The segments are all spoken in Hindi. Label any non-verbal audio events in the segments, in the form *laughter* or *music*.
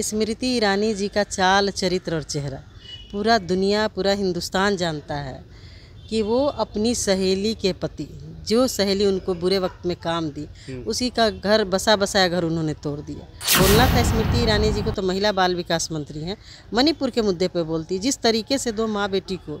स्मृति ईरानी जी का चाल चरित्र और चेहरा पूरा दुनिया पूरा हिंदुस्तान जानता है कि वो अपनी सहेली के पति जो सहेली उनको बुरे वक्त में काम दी हम्म। उसी का घर बसा बसाया घर उन्होंने तोड़ दिया बोलना था स्मृति ईरानी जी को तो महिला बाल विकास मंत्री हैं मणिपुर के मुद्दे पर बोलती जिस तरीके से दो माँ बेटी को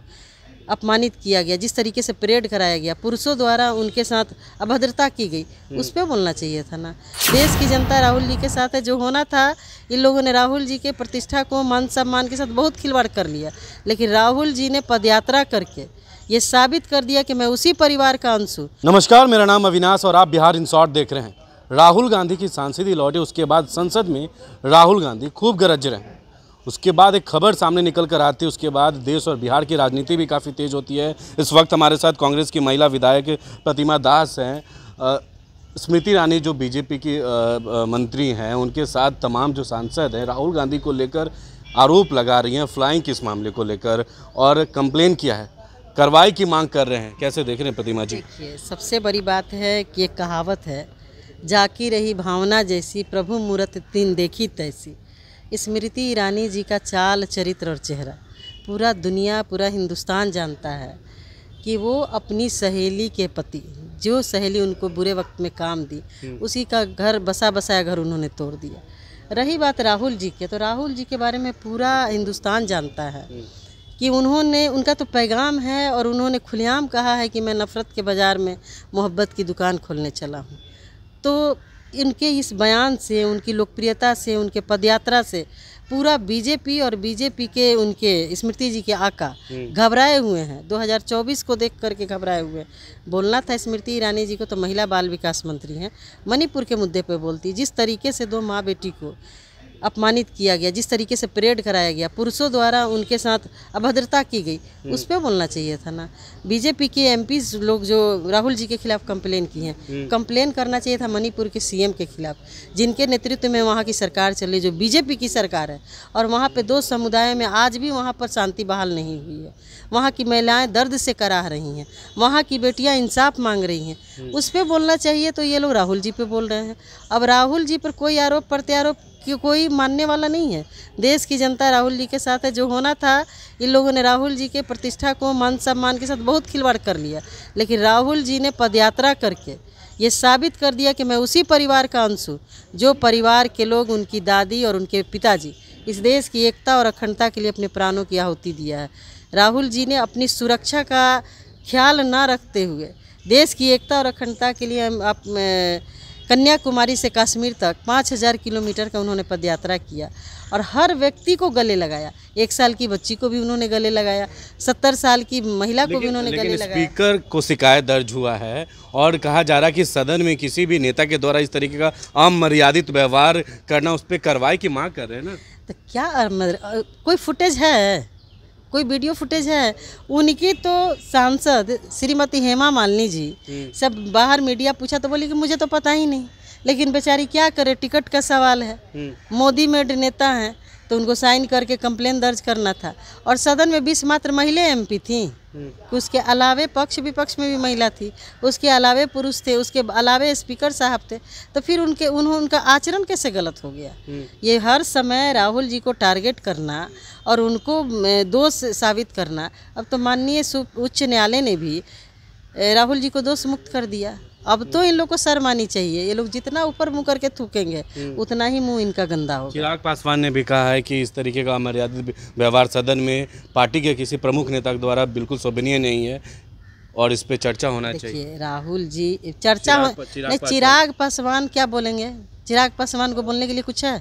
अपमानित किया गया जिस तरीके से परेड कराया गया पुरुषों द्वारा उनके साथ अभद्रता की गई हम्म। उस पर बोलना चाहिए था ना देश की जनता राहुल जी के साथ है जो होना था इन लोगों ने राहुल जी के प्रतिष्ठा को मान सम्मान के साथ बहुत खिलवाड़ कर लिया लेकिन राहुल जी ने पदयात्रा करके ये साबित कर दिया कि मैं उसी परिवार का अंश हूँ नमस्कार मेरा नाम अविनाश और आप बिहार शॉर्ट देख रहे हैं राहुल गांधी की सांसदी लौटे उसके बाद संसद में राहुल गांधी खूब गरज रहे हैं उसके बाद एक खबर सामने निकल कर आती है उसके बाद देश और बिहार की राजनीति भी काफ़ी तेज़ होती है इस वक्त हमारे साथ कांग्रेस की महिला विधायक प्रतिमा दास हैं स्मृति ईरानी जो बीजेपी की आ, आ, मंत्री हैं उनके साथ तमाम जो सांसद हैं राहुल गांधी को लेकर आरोप लगा रही हैं फ्लाइंग किस मामले को लेकर और कंप्लेन किया है कार्रवाई की मांग कर रहे हैं कैसे देख रहे हैं प्रतिमा जी सबसे बड़ी बात है कि एक कहावत है जाकी रही भावना जैसी प्रभु मूर्त तीन देखी तैसी स्मृति ईरानी जी का चाल चरित्र और चेहरा पूरा दुनिया पूरा हिंदुस्तान जानता है कि वो अपनी सहेली के पति जो सहेली उनको बुरे वक्त में काम दी हम्म। उसी का घर बसा बसाया घर उन्होंने तोड़ दिया रही बात राहुल जी के तो राहुल जी के बारे में पूरा हिंदुस्तान जानता है हम्म। कि उन्होंने उनका तो पैगाम है और उन्होंने खुलेआम कहा है कि मैं नफ़रत के बाज़ार में मोहब्बत की दुकान खोलने चला हूँ तो इनके इस बयान से उनकी लोकप्रियता से उनके पदयात्रा से पूरा बीजेपी और बीजेपी के उनके स्मृति जी के आका हम्म। घबराए हुए हैं 2024 को देख करके घबराए हुए हैं बोलना था स्मृति ईरानी जी को तो महिला बाल विकास मंत्री हैं मणिपुर के मुद्दे पे बोलती जिस तरीके से दो माँ बेटी को अपमानित किया गया जिस तरीके से परेड कराया गया पुरुषों द्वारा उनके साथ अभद्रता की गई हम्म। उस पर बोलना चाहिए था ना बीजेपी के एम लोग जो राहुल जी के खिलाफ कंप्लेन की हैं कंप्लेन हम्म। करना चाहिए था मणिपुर के सीएम के खिलाफ जिनके नेतृत्व में वहाँ की सरकार चली जो बीजेपी की सरकार है और वहाँ पर दो समुदायों में आज भी वहाँ पर शांति बहाल नहीं हुई है वहाँ की महिलाएँ दर्द से कराह रही हैं वहाँ की बेटियाँ इंसाफ मांग रही हैं उस पर बोलना चाहिए तो ये लोग राहुल जी पे बोल रहे हैं अब राहुल जी पर कोई आरोप प्रत्यारोप क्यों कोई मानने वाला नहीं है देश की जनता राहुल जी के साथ है जो होना था इन लोगों ने राहुल जी के प्रतिष्ठा को मान सम्मान के साथ बहुत खिलवाड़ कर लिया लेकिन राहुल जी ने पदयात्रा करके ये साबित कर दिया कि मैं उसी परिवार का अंश हूँ जो परिवार के लोग उनकी दादी और उनके पिताजी इस देश की एकता और अखंडता के लिए अपने प्राणों की आहुति दिया है राहुल जी ने अपनी सुरक्षा का ख्याल ना रखते हुए देश की एकता और अखंडता के लिए आप कन्याकुमारी से कश्मीर तक पाँच हज़ार किलोमीटर का उन्होंने पदयात्रा किया और हर व्यक्ति को गले लगाया एक साल की बच्ची को भी उन्होंने गले लगाया सत्तर साल की महिला को भी उन्होंने गले लगाया स्पीकर को शिकायत दर्ज हुआ है और कहा जा रहा है कि सदन में किसी भी नेता के द्वारा इस तरीके का आम मर्यादित व्यवहार करना उस पर कार्रवाई की मांग कर रहे हैं ना तो क्या कोई फुटेज है कोई वीडियो फुटेज है उनकी तो सांसद श्रीमती हेमा मालिनी जी सब बाहर मीडिया पूछा तो बोली कि मुझे तो पता ही नहीं लेकिन बेचारी क्या करे टिकट का सवाल है हम्म। मोदी मेड नेता हैं तो उनको साइन करके कंप्लेन दर्ज करना था और सदन में बीस मात्र महिला एमपी थीं हम्म। उसके अलावे पक्ष विपक्ष में भी महिला थी उसके अलावे पुरुष थे उसके अलावे स्पीकर साहब थे तो फिर उनके उन्हों उनका आचरण कैसे गलत हो गया हम्म। ये हर समय राहुल जी को टारगेट करना और उनको दोष साबित करना अब तो माननीय उच्च न्यायालय ने भी राहुल जी को दोष मुक्त कर दिया अब तो इन लोग को शर्म आनी चाहिए ये लोग जितना ऊपर मुँह करके थूकेंगे हम्म। उतना ही मुंह इनका गंदा होगा चिराग पासवान ने भी कहा है कि इस तरीके का मर्यादित व्यवहार सदन में पार्टी के किसी प्रमुख नेता द्वारा बिल्कुल शोभनीय नहीं है और इस पे चर्चा होना चाहिए राहुल जी चर्चा चिराग, हो, चिराग, नहीं, चिराग पासवान क्या बोलेंगे चिराग पासवान को बोलने के लिए कुछ है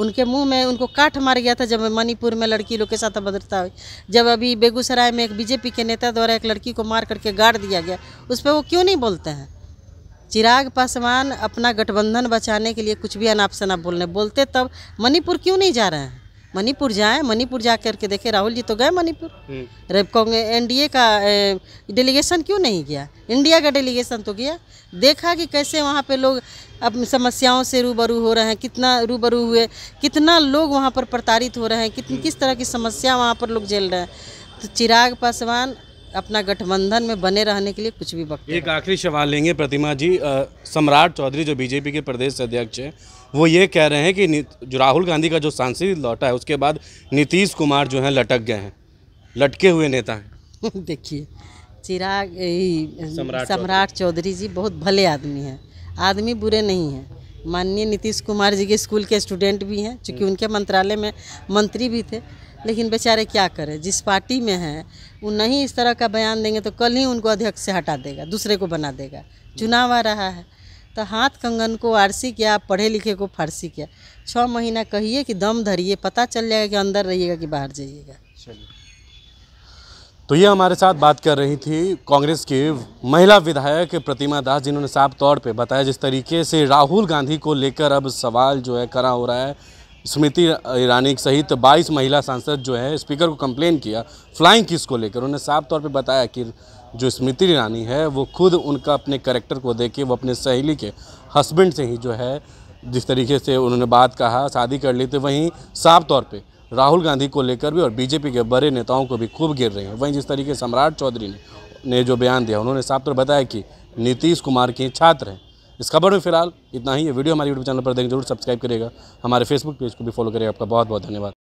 उनके मुंह में उनको काठ मार गया था जब मणिपुर में लड़की लोग के साथ अभद्रता हुई जब अभी बेगूसराय में एक बीजेपी के नेता द्वारा एक लड़की को मार करके गाड़ दिया गया उस पर वो क्यों नहीं बोलते हैं चिराग पासवान अपना गठबंधन बचाने के लिए कुछ भी अनाप शनाप बोल रहे बोलते तब मणिपुर क्यों नहीं जा रहे हैं मणिपुर जाएं मणिपुर जा करके देखे राहुल जी तो गए मणिपुर हम्म। कांग्रेस एनडीए का डेलीगेशन क्यों नहीं गया इंडिया का डेलीगेशन तो गया देखा कि कैसे वहाँ पे लोग अब समस्याओं से रूबरू हो रहे हैं कितना रूबरू हुए कितना लोग वहाँ पर प्रताड़ित हो रहे हैं कितनी किस तरह की समस्या वहाँ पर लोग झेल रहे हैं तो चिराग पासवान अपना गठबंधन में बने रहने के लिए कुछ भी वक्त एक आखिरी सवाल लेंगे प्रतिमा जी सम्राट चौधरी जो बीजेपी के प्रदेश अध्यक्ष हैं वो ये कह रहे हैं कि जो राहुल गांधी का जो सांसद लौटा है उसके बाद नीतीश कुमार जो हैं लटक गए हैं लटके हुए नेता हैं *laughs* देखिए चिराग सम्राट चौधरी जी बहुत भले आदमी हैं आदमी बुरे नहीं हैं माननीय नीतीश कुमार जी के स्कूल के स्टूडेंट भी हैं चूँकि हम्म। उनके मंत्रालय में मंत्री भी थे लेकिन बेचारे क्या करें जिस पार्टी में हैं वो नहीं इस तरह का बयान देंगे तो कल ही उनको अध्यक्ष से हटा देगा दूसरे को बना देगा चुनाव आ रहा है तो हाथ कंगन को आरसी किया पढ़े लिखे को फारसी किया छः महीना कहिए कि दम धरिए पता चल जाएगा कि अंदर रहिएगा कि बाहर जाइएगा तो ये हमारे साथ बात कर रही थी कांग्रेस की महिला विधायक प्रतिमा दास जिन्होंने साफ तौर पे बताया जिस तरीके से राहुल गांधी को लेकर अब सवाल जो है करा हो रहा है स्मृति ईरानी सहित 22 महिला सांसद जो है स्पीकर को कंप्लेन किया फ्लाइंग किस को लेकर उन्होंने साफ तौर पे बताया कि जो स्मृति ईरानी है वो खुद उनका अपने करेक्टर को देख के वो अपने सहेली के हस्बैंड से ही जो है जिस तरीके से उन्होंने बात कहा शादी कर ली थी तो वहीं साफ तौर पर राहुल गांधी को लेकर भी और बीजेपी के बड़े नेताओं को भी खूब गिर रहे हैं वहीं जिस तरीके सम्राट चौधरी ने, ने जो बयान दिया उन्होंने साफ तौर बताया कि नीतीश कुमार के छात्र हैं इस खबर में फिलहाल इतना ही है वीडियो हमारे यूट्यूब चैनल पर देखें जरूर सब्सक्राइब करेगा हमारे फेसबुक पेज को भी फॉलो करेगा आपका बहुत बहुत धन्यवाद